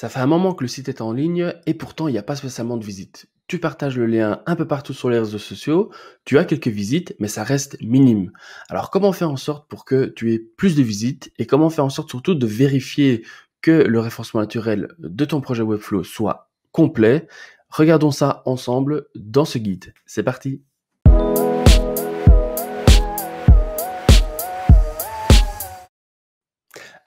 Ça fait un moment que le site est en ligne et pourtant il n'y a pas spécialement de visites. Tu partages le lien un peu partout sur les réseaux sociaux, tu as quelques visites, mais ça reste minime. Alors comment faire en sorte pour que tu aies plus de visites et comment faire en sorte surtout de vérifier que le référencement naturel de ton projet Webflow soit complet Regardons ça ensemble dans ce guide. C'est parti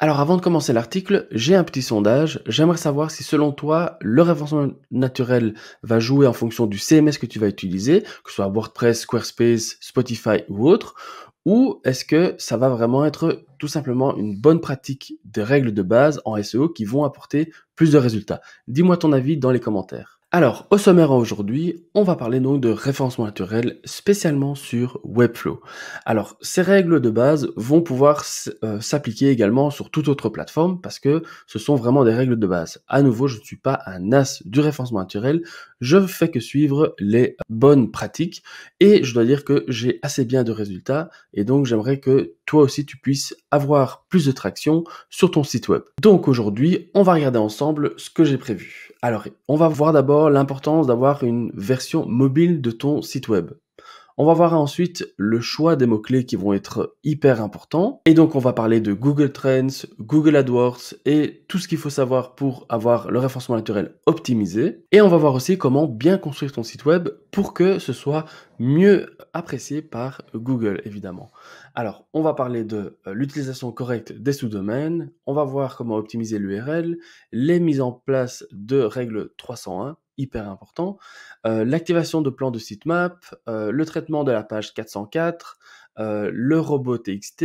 Alors avant de commencer l'article, j'ai un petit sondage. J'aimerais savoir si selon toi, le référencement naturel va jouer en fonction du CMS que tu vas utiliser, que ce soit WordPress, Squarespace, Spotify ou autre, ou est-ce que ça va vraiment être tout simplement une bonne pratique des règles de base en SEO qui vont apporter plus de résultats Dis-moi ton avis dans les commentaires. Alors, au sommaire aujourd'hui, on va parler donc de référencement naturel spécialement sur Webflow. Alors, ces règles de base vont pouvoir euh, s'appliquer également sur toute autre plateforme parce que ce sont vraiment des règles de base. À nouveau, je ne suis pas un as du référencement naturel, je fais que suivre les bonnes pratiques et je dois dire que j'ai assez bien de résultats et donc j'aimerais que toi aussi tu puisses avoir plus de traction sur ton site web. Donc aujourd'hui, on va regarder ensemble ce que j'ai prévu. Alors, on va voir d'abord l'importance d'avoir une version mobile de ton site web. On va voir ensuite le choix des mots-clés qui vont être hyper importants. Et donc, on va parler de Google Trends, Google AdWords et tout ce qu'il faut savoir pour avoir le renforcement naturel optimisé. Et on va voir aussi comment bien construire ton site web pour que ce soit mieux apprécié par Google, évidemment. Alors, on va parler de euh, l'utilisation correcte des sous-domaines, on va voir comment optimiser l'URL, les mises en place de règles 301, hyper important, euh, l'activation de plans de sitemap, euh, le traitement de la page 404, le robot TXT,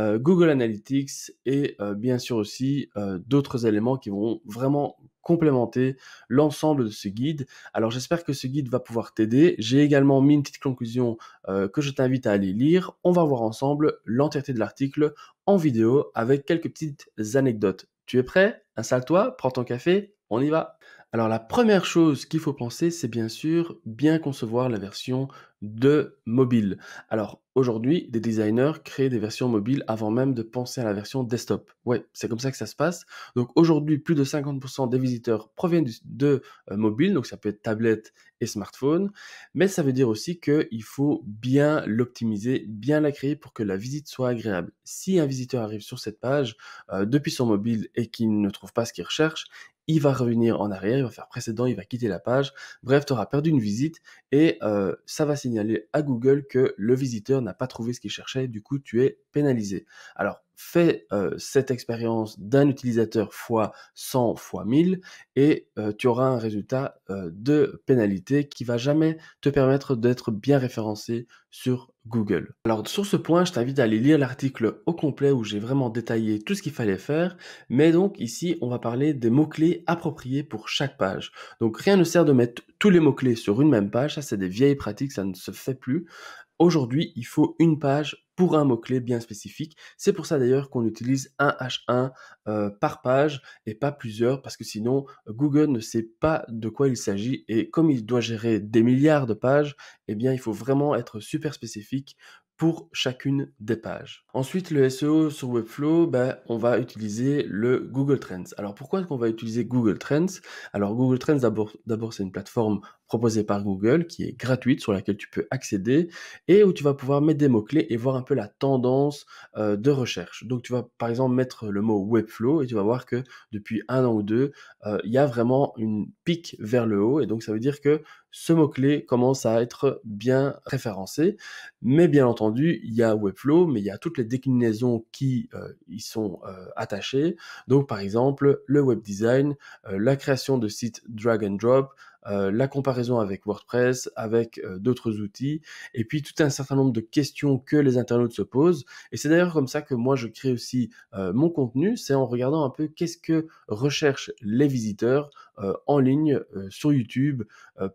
euh, Google Analytics et euh, bien sûr aussi euh, d'autres éléments qui vont vraiment complémenter l'ensemble de ce guide. Alors j'espère que ce guide va pouvoir t'aider. J'ai également mis une petite conclusion que je t'invite à aller lire. On va voir ensemble l'entièreté de l'article en vidéo avec quelques petites anecdotes. Tu es prêt Installe-toi, prends ton café, on y va. Alors la première chose qu'il faut penser, c'est bien sûr bien concevoir la version de mobile. Alors Aujourd'hui, des designers créent des versions mobiles avant même de penser à la version desktop. Ouais, c'est comme ça que ça se passe. Donc aujourd'hui, plus de 50% des visiteurs proviennent de euh, mobiles donc ça peut être tablette et smartphone. Mais ça veut dire aussi qu'il faut bien l'optimiser, bien la créer pour que la visite soit agréable. Si un visiteur arrive sur cette page euh, depuis son mobile et qu'il ne trouve pas ce qu'il recherche, il va revenir en arrière, il va faire précédent, il va quitter la page. Bref, tu auras perdu une visite et euh, ça va signaler à Google que le visiteur n'a pas trouvé ce qu'il cherchait, du coup tu es pénalisé. Alors fais euh, cette expérience d'un utilisateur fois 100 fois 1000 et euh, tu auras un résultat euh, de pénalité qui va jamais te permettre d'être bien référencé sur Google. Alors sur ce point, je t'invite à aller lire l'article au complet où j'ai vraiment détaillé tout ce qu'il fallait faire, mais donc ici on va parler des mots-clés appropriés pour chaque page. Donc rien ne sert de mettre tous les mots-clés sur une même page, ça c'est des vieilles pratiques, ça ne se fait plus. Aujourd'hui, il faut une page pour un mot-clé bien spécifique. C'est pour ça d'ailleurs qu'on utilise un H1 euh, par page et pas plusieurs, parce que sinon Google ne sait pas de quoi il s'agit. Et comme il doit gérer des milliards de pages, eh bien il faut vraiment être super spécifique pour chacune des pages. Ensuite, le SEO sur Webflow, ben, on va utiliser le Google Trends. Alors pourquoi est-ce qu'on va utiliser Google Trends Alors Google Trends, d'abord, c'est une plateforme proposé par Google, qui est gratuite, sur laquelle tu peux accéder, et où tu vas pouvoir mettre des mots-clés et voir un peu la tendance euh, de recherche. Donc tu vas par exemple mettre le mot Webflow, et tu vas voir que depuis un an ou deux, euh, il y a vraiment une pique vers le haut, et donc ça veut dire que ce mot-clé commence à être bien référencé. Mais bien entendu, il y a Webflow, mais il y a toutes les déclinaisons qui euh, y sont attachées. Donc, par exemple, le web design, la création de sites drag and drop, euh, la comparaison avec WordPress, avec euh, d'autres outils, et puis tout un certain nombre de questions que les internautes se posent. Et c'est d'ailleurs comme ça que moi je crée aussi euh, mon contenu, c'est en regardant un peu qu'est-ce que recherchent les visiteurs en ligne sur YouTube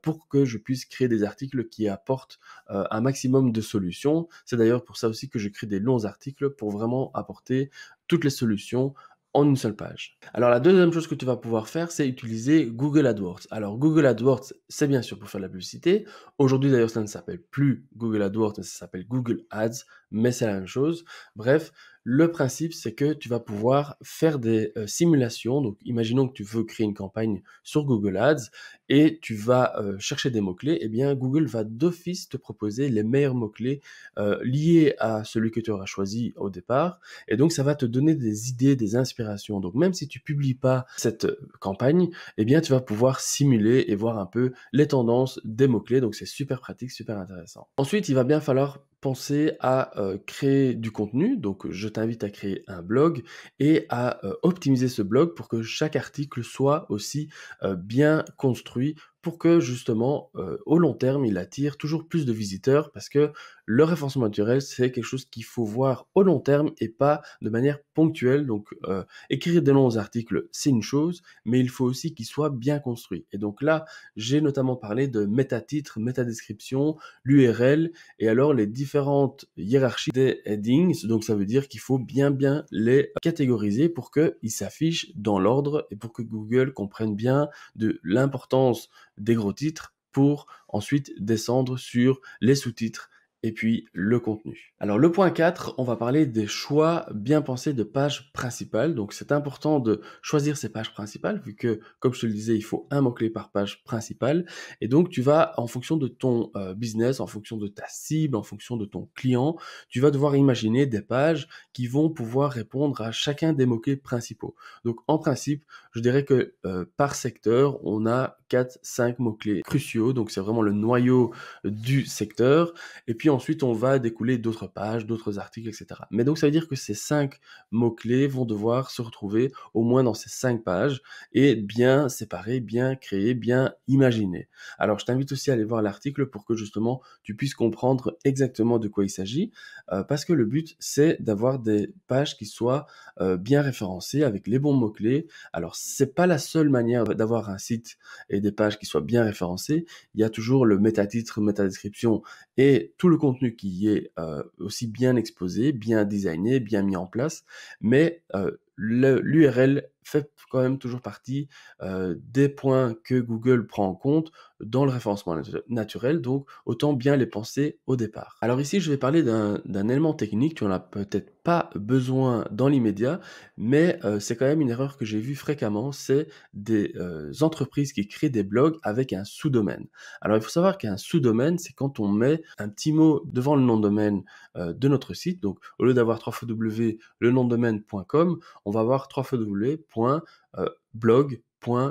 pour que je puisse créer des articles qui apportent un maximum de solutions. C'est d'ailleurs pour ça aussi que je crée des longs articles pour vraiment apporter toutes les solutions en une seule page. Alors la deuxième chose que tu vas pouvoir faire, c'est utiliser Google AdWords. Alors Google AdWords, c'est bien sûr pour faire de la publicité. Aujourd'hui d'ailleurs, ça ne s'appelle plus Google AdWords, mais ça s'appelle Google Ads, mais c'est la même chose. Bref, le principe, c'est que tu vas pouvoir faire des euh, simulations. Donc, imaginons que tu veux créer une campagne sur Google Ads et tu vas euh, chercher des mots-clés. Eh bien, Google va d'office te proposer les meilleurs mots-clés euh, liés à celui que tu auras choisi au départ. Et donc, ça va te donner des idées, des inspirations. Donc, même si tu publies pas cette campagne, eh bien, tu vas pouvoir simuler et voir un peu les tendances des mots-clés. Donc, c'est super pratique, super intéressant. Ensuite, il va bien falloir à euh, créer du contenu. Donc, euh, je t'invite à créer un blog et à euh, optimiser ce blog pour que chaque article soit aussi bien construit pour que justement, au long terme, il attire toujours plus de visiteurs parce que le renforcement naturel, c'est quelque chose qu'il faut voir au long terme et pas de manière ponctuelle. Donc, euh, écrire des longs articles, c'est une chose, mais il faut aussi qu'ils soient bien construits. Et donc là, j'ai notamment parlé de méta description l'URL et alors les différentes hiérarchies des headings. Donc, ça veut dire qu'il faut bien, bien les catégoriser pour qu'ils s'affichent dans l'ordre et pour que Google comprenne bien de l'importance des gros titres pour ensuite descendre sur les sous-titres, et puis le contenu. Alors le point 4, on va parler des choix bien pensés de pages principales. Donc c'est important de choisir ces pages principales vu que comme je te le disais, il faut un mot-clé par page principale et donc tu vas en fonction de ton euh, business, en fonction de ta cible, en fonction de ton client, tu vas devoir imaginer des pages qui vont pouvoir répondre à chacun des mots-clés principaux. Donc en principe, je dirais que euh, par secteur, on a 4, 5 mots-clés cruciaux. Donc c'est vraiment le noyau du secteur. Et puis ensuite, on va découler d'autres pages, d'autres articles, etc. Mais donc ça veut dire que ces 5 mots-clés vont devoir se retrouver au moins dans ces 5 pages et bien séparés, bien créés, bien imaginés. Alors je t'invite aussi à aller voir l'article pour que justement tu puisses comprendre exactement de quoi il s'agit. Euh, parce que le but, c'est d'avoir des pages qui soient euh, bien référencées avec les bons mots-clés. Alors c'est pas la seule manière d'avoir un site des pages qui soient bien référencées, il y a toujours le méta-titre, méta-description, et tout le contenu qui est euh, aussi bien exposé, bien designé, bien mis en place, mais euh, l'URL fait quand même toujours partie euh, des points que Google prend en compte dans le référencement naturel, donc autant bien les penser au départ. Alors ici, je vais parler d'un élément technique, qui n'a peut-être pas besoin dans l'immédiat, mais euh, c'est quand même une erreur que j'ai vue fréquemment, c'est des euh, entreprises qui créent des blogs avec un sous-domaine. Alors il faut savoir qu'un sous-domaine, c'est quand on met un petit mot devant le nom de domaine euh, de notre site, donc au lieu d'avoir 3 le nom on va avoir 3 blog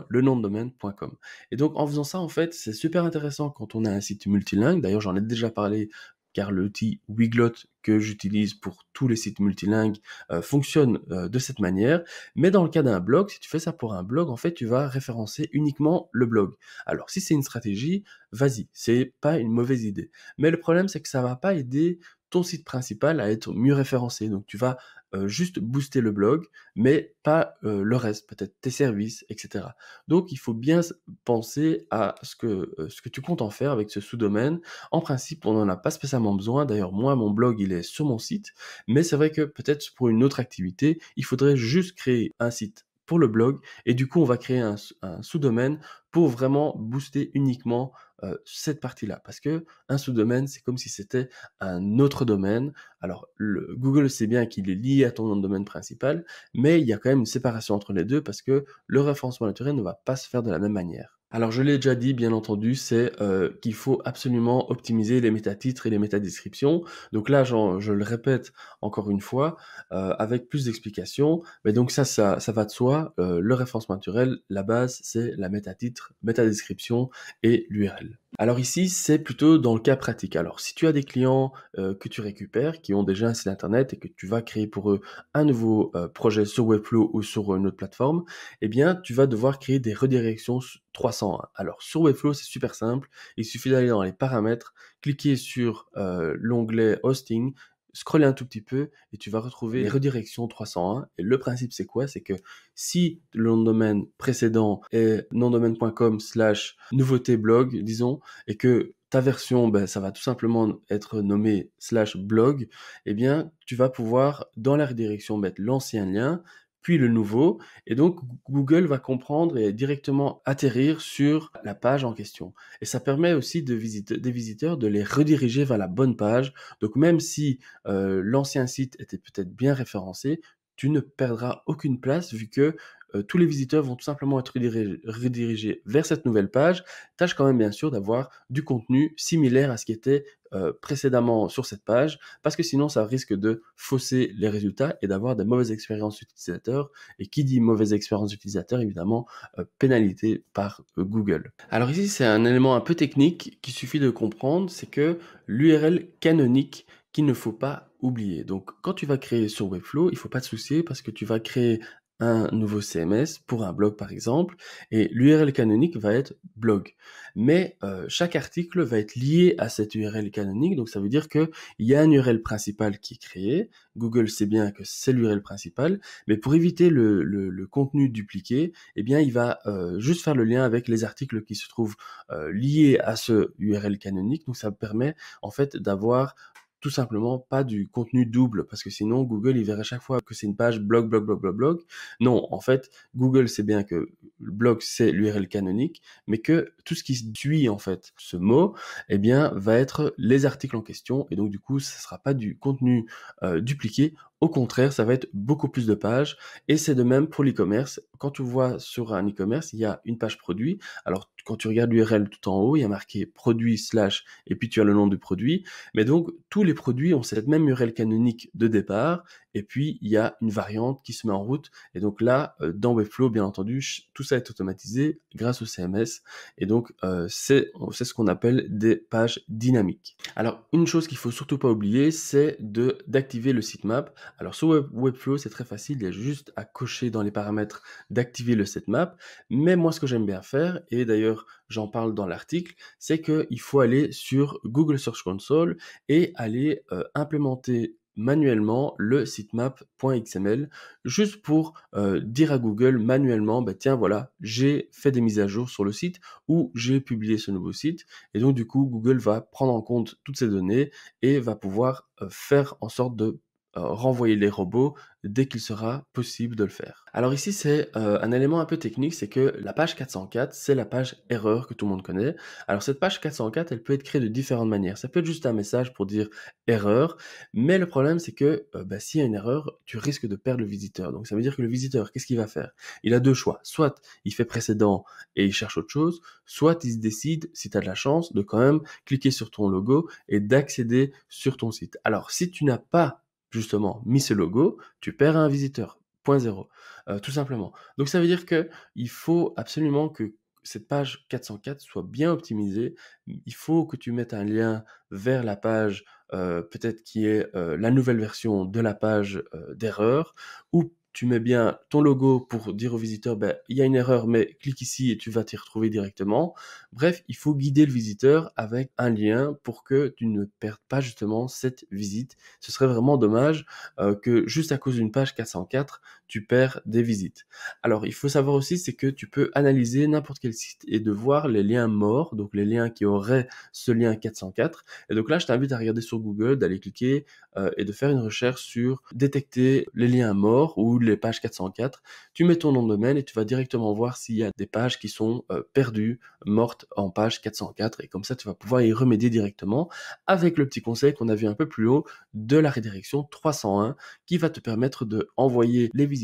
le nom de domaine.com Et donc en faisant ça, en fait, c'est super intéressant quand on a un site multilingue. D'ailleurs, j'en ai déjà parlé car l'outil Wiglot que j'utilise pour tous les sites multilingues euh, fonctionne euh, de cette manière. Mais dans le cas d'un blog, si tu fais ça pour un blog, en fait, tu vas référencer uniquement le blog. Alors, si c'est une stratégie, vas-y, c'est pas une mauvaise idée. Mais le problème, c'est que ça va pas aider ton site principal à être mieux référencé. Donc, tu vas euh, juste booster le blog, mais pas euh, le reste, peut-être tes services, etc. Donc il faut bien penser à ce que, euh, ce que tu comptes en faire avec ce sous-domaine. En principe, on n'en a pas spécialement besoin. D'ailleurs, moi, mon blog, il est sur mon site, mais c'est vrai que peut-être pour une autre activité, il faudrait juste créer un site pour le blog. Et du coup, on va créer un, sous-domaine pour vraiment booster uniquement euh, cette partie-là. Parce que un sous-domaine, c'est comme si c'était un autre domaine. Alors, le, Google sait bien qu'il est lié à ton nom de domaine principal, mais il y a quand même une séparation entre les deux parce que le référencement naturel ne va pas se faire de la même manière. Alors je l'ai déjà dit bien entendu, c'est euh, qu'il faut absolument optimiser les métatitres et les métadescriptions. Donc là, je le répète encore une fois, euh, avec plus d'explications. Mais donc ça, ça, ça va de soi. Euh, le référencement naturel, la base, c'est la métatitre, métadescription et l'URL. Alors ici, c'est plutôt dans le cas pratique. Alors si tu as des clients euh, que tu récupères, qui ont déjà un site internet et que tu vas créer pour eux un nouveau euh, projet sur Webflow ou sur une autre plateforme, eh bien tu vas devoir créer des redirections 301. Alors sur Webflow, c'est super simple. Il suffit d'aller dans les paramètres, cliquer sur euh, l'onglet hosting scroller un tout petit peu et tu vas retrouver les redirections 301. Et le principe, c'est quoi C'est que si le nom de domaine précédent est nomdomaine.com slash nouveauté blog, disons, et que ta version, ben, ça va tout simplement être nommé slash blog, eh bien, tu vas pouvoir, dans la redirection, mettre l'ancien lien, puis le nouveau. Et donc, Google va comprendre et directement atterrir sur la page en question. Et ça permet aussi de des visiteurs de les rediriger vers la bonne page. Donc, même si euh, l'ancien site était peut-être bien référencé, tu ne perdras aucune place vu que euh, tous les visiteurs vont tout simplement être redirigés, vers cette nouvelle page. Tâche quand même bien sûr d'avoir du contenu similaire à ce qui était euh, précédemment sur cette page, parce que sinon ça risque de fausser les résultats et d'avoir des mauvaises expériences utilisateurs. Et qui dit mauvaise expérience utilisateur, évidemment, euh, pénalité par Google. Alors ici, c'est un élément un peu technique qu'il suffit de comprendre, c'est que l'URL canonique qu'il ne faut pas oublier. Donc, quand tu vas créer sur Webflow, il ne faut pas te soucier parce que tu vas créer un nouveau CMS pour un blog par exemple, et l'URL canonique va être blog. Mais euh, chaque article va être lié à cette URL canonique, donc ça veut dire qu'il y a un URL principal qui est créé, Google sait bien que c'est l'URL principal mais pour éviter le, contenu dupliqué, et eh bien il va euh, juste faire le lien avec les articles qui se trouvent euh, liés à ce URL canonique, donc ça permet en fait d'avoir tout simplement pas du contenu double parce que sinon Google il verrait chaque fois que c'est une page blog blog blog blog blog. Non, en fait, Google sait bien que le blog c'est l'URL canonique, mais que tout ce qui suit en fait ce mot, eh bien va être les articles en question et donc du coup, ça sera pas du contenu euh, dupliqué au contraire, ça va être beaucoup plus de pages. Et c'est de même pour l'e-commerce. Quand tu vois sur un e-commerce, il y a une page produit. Alors, quand tu regardes l'URL tout en haut, il y a marqué produit slash, et puis tu as le nom du produit. Mais donc, tous les produits ont cette même URL canonique de départ. Et puis, il y a une variante qui se met en route. Et donc là, euh, dans Webflow, bien entendu, tout ça est automatisé grâce au CMS. Et donc, euh, c'est ce qu'on appelle des pages dynamiques. Alors, une chose qu'il faut surtout pas oublier, c'est d'activer le sitemap. Alors, sur Webflow, c'est très facile. Il y a juste à cocher dans les paramètres d'activer le sitemap. Mais moi, ce que j'aime bien faire, et d'ailleurs, j'en parle dans l'article, c'est qu'il faut aller sur Google Search Console et aller euh, implémenter manuellement le sitemap.xml juste pour euh, dire à Google manuellement bah tiens voilà j'ai fait des mises à jour sur le site ou j'ai publié ce nouveau site et donc du coup Google va prendre en compte toutes ces données et va pouvoir euh, faire en sorte de euh, renvoyer les robots dès qu'il sera possible de le faire. Alors ici, c'est euh, un élément un peu technique, c'est que la page 404, c'est la page erreur que tout le monde connaît. Alors cette page 404, elle peut être créée de différentes manières. Ça peut être juste un message pour dire erreur, mais le problème, c'est que euh, bah, s'il y a une erreur, tu risques de perdre le visiteur. Donc ça veut dire que le visiteur, qu'est-ce qu'il va faire Il a deux choix. Soit il fait précédent et il cherche autre chose, soit il se décide, si tu as de la chance, de quand même cliquer sur ton logo et d'accéder sur ton site. Alors si tu n'as pas justement mis ce logo, tu perds un visiteur. Point zéro. Euh, tout simplement. Donc ça veut dire que il faut absolument que cette page 404 soit bien optimisée. Il faut que tu mettes un lien vers la page, euh, peut-être qui est euh, la nouvelle version de la page d'erreur, ou tu mets bien ton logo pour dire au visiteur, ben, il y a une erreur, mais clique ici et tu vas t'y retrouver directement. Bref, il faut guider le visiteur avec un lien pour que tu ne perdes pas justement cette visite. Ce serait vraiment dommage euh, que juste à cause d'une page 404, tu perds des visites. Alors, il faut savoir aussi, c'est que tu peux analyser n'importe quel site et de voir les liens morts, donc les liens qui auraient ce lien 404. Et donc là, je t'invite à regarder sur Google, d'aller cliquer euh, et de faire une recherche sur détecter les liens morts ou les pages 404. Tu mets ton nom de domaine et tu vas directement voir s'il y a des pages qui sont euh, perdues, mortes en page 404. Et comme ça, tu vas pouvoir y remédier directement avec le petit conseil qu'on a vu un peu plus haut de la redirection 301 qui va te permettre de envoyer les visites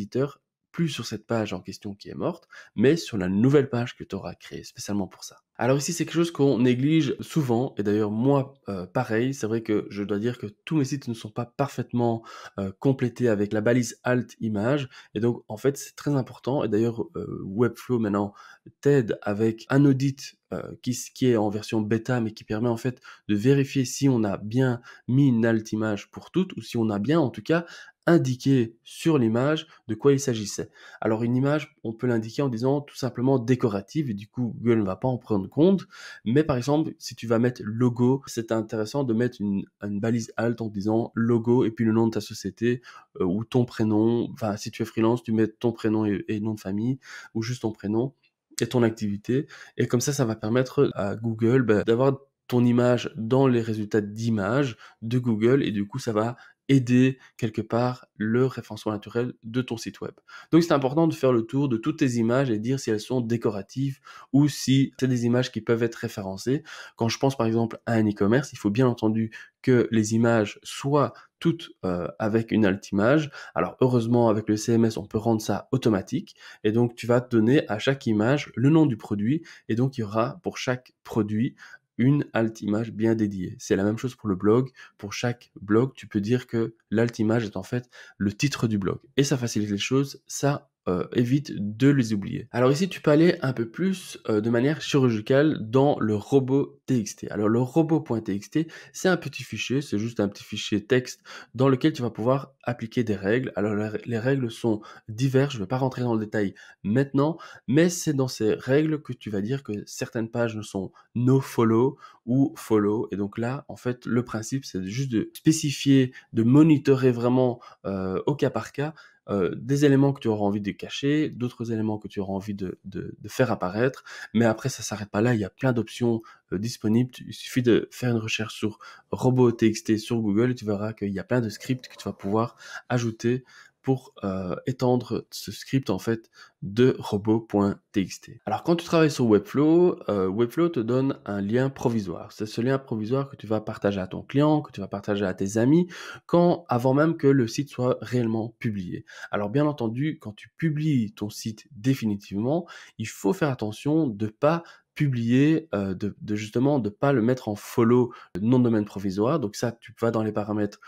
plus sur cette page en question qui est morte, mais sur la nouvelle page que tu auras créée spécialement pour ça. Alors ici, c'est quelque chose qu'on néglige souvent, et d'ailleurs moi, euh, pareil, c'est vrai que je dois dire que tous mes sites ne sont pas parfaitement euh, complétés avec la balise Alt Image, et donc en fait, c'est très important, et d'ailleurs euh, Webflow maintenant t'aide avec un audit qui, est en version bêta, mais qui permet en fait de vérifier si on a bien mis une Alt Image pour toutes, ou si on a bien en tout cas indiqué sur l'image de quoi il s'agissait. Alors une image, on peut l'indiquer en disant tout simplement décorative, et du coup Google ne va pas en prendre compte. Mais par exemple, si tu vas mettre logo, c'est intéressant de mettre une, balise alt en disant logo et puis le nom de ta société euh, ou ton prénom. Enfin, si tu es freelance, tu mets ton prénom et, nom de famille ou juste ton prénom et ton activité. Et comme ça, ça va permettre à Google bah, d'avoir ton image dans les résultats d'image de Google et du coup ça va aider quelque part le référencement naturel de ton site web. Donc c'est important de faire le tour de toutes tes images et dire si elles sont décoratives ou si c'est des images qui peuvent être référencées. Quand je pense par exemple à un e-commerce, il faut bien entendu que les images soient toutes euh, avec une alt image. Alors heureusement avec le CMS on peut rendre ça automatique et donc tu vas te donner à chaque image le nom du produit et donc il y aura pour chaque produit une alt image bien dédiée. C'est la même chose pour le blog. Pour chaque blog, tu peux dire que l'altimage est en fait le titre du blog. Et ça facilite les choses, ça euh, évite de les oublier. Alors ici, tu peux aller un peu plus euh, de manière chirurgicale dans le robot TXT. Alors le robot.txt, c'est un petit fichier, c'est juste un petit fichier texte dans lequel tu vas pouvoir appliquer des règles. Alors les règles sont diverses, je ne vais pas rentrer dans le détail maintenant, mais c'est dans ces règles que tu vas dire que certaines pages ne sont no follow ou follow. Et donc là, en fait, le principe, c'est juste de spécifier, de monitorer vraiment euh, au cas par cas euh, des éléments que tu auras envie de cacher, d'autres éléments que tu auras envie de, de, faire apparaître. Mais après, ça s'arrête pas là. Il y a plein d'options euh, disponibles. Il suffit de faire une recherche sur robot.txt sur Google et tu verras qu'il y a plein de scripts que tu vas pouvoir ajouter pour euh, étendre ce script en fait de robot.txt. Alors quand tu travailles sur Webflow, euh, Webflow te donne un lien provisoire. C'est ce lien provisoire que tu vas partager à ton client, que tu vas partager à tes amis, quand avant même que le site soit réellement publié. Alors bien entendu, quand tu publies ton site définitivement, il faut faire attention de pas publier, euh, de, de, justement de pas le mettre en follow non domaine provisoire. Donc ça, tu vas dans les paramètres,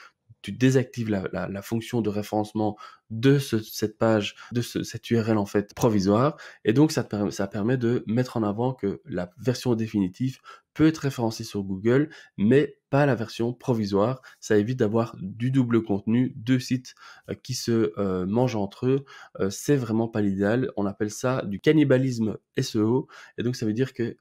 tu désactives la, la, fonction de référencement de ce, cette page, de ce, cette URL en fait provisoire, et donc ça, ça permet de mettre en avant que la version définitive peut être référencée sur Google, mais pas la version provisoire. Ça évite d'avoir du double contenu, deux sites euh, qui se euh, mangent entre eux. Euh, c'est vraiment pas l'idéal. On appelle ça du cannibalisme SEO. Et donc ça veut dire que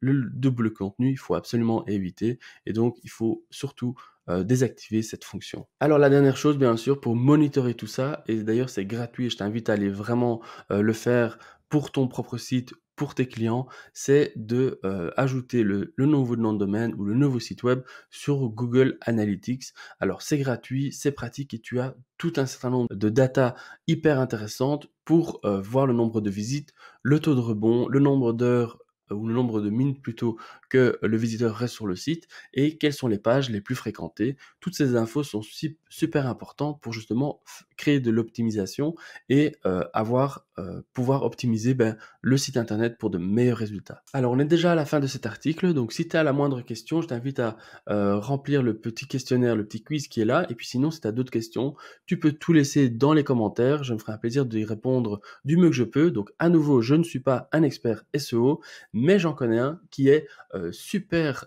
le double contenu, il faut absolument éviter. Et donc il faut surtout euh, désactiver cette fonction. Alors la dernière chose, bien sûr, pour monitorer tout ça, et d'ailleurs c'est gratuit, je t'invite à aller vraiment euh, le faire pour ton propre site, pour tes clients, c'est de euh, ajouter le, nouveau nom de domaine ou le nouveau site web sur Google Analytics. Alors c'est gratuit, c'est pratique et tu as tout un certain nombre de data hyper intéressantes pour voir le nombre de visites, le taux de rebond, le nombre d'heures euh, ou le nombre de minutes plutôt que le visiteur reste sur le site et quelles sont les pages les plus fréquentées. Toutes ces infos sont super importantes pour justement créer de l'optimisation et euh, avoir, euh, pouvoir optimiser ben, le site internet pour de meilleurs résultats. Alors on est déjà à la fin de cet article, donc si tu as la moindre question, je t'invite à remplir le petit questionnaire, le petit quiz qui est là, et puis sinon si tu as d'autres questions, tu peux tout laisser dans les commentaires, je me ferai un plaisir d'y répondre du mieux que je peux. Donc à nouveau, je ne suis pas un expert SEO, mais j'en connais un qui est super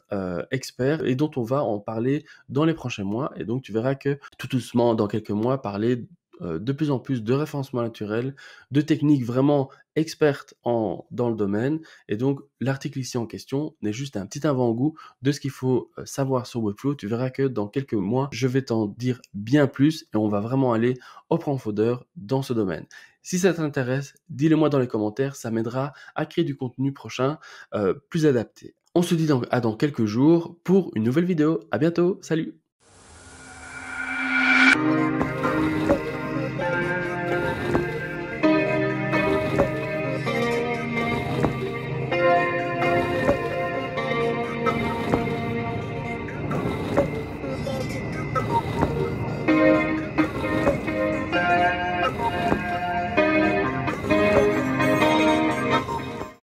expert et dont on va en parler dans les prochains mois. Et donc tu verras que tout doucement, dans quelques mois, parler de plus en plus de référencement naturel, de techniques vraiment expertes en, dans le domaine. Et donc l'article ici en question n'est juste un petit avant-goût de ce qu'il faut savoir sur Webflow. Tu verras que dans quelques mois, je vais t'en dire bien plus et on va vraiment aller au profondeur dans ce domaine. Si ça t'intéresse, dis-le moi dans les commentaires, ça m'aidera à créer du contenu prochain euh, plus adapté. On se dit donc à dans quelques jours pour une nouvelle vidéo. À bientôt, salut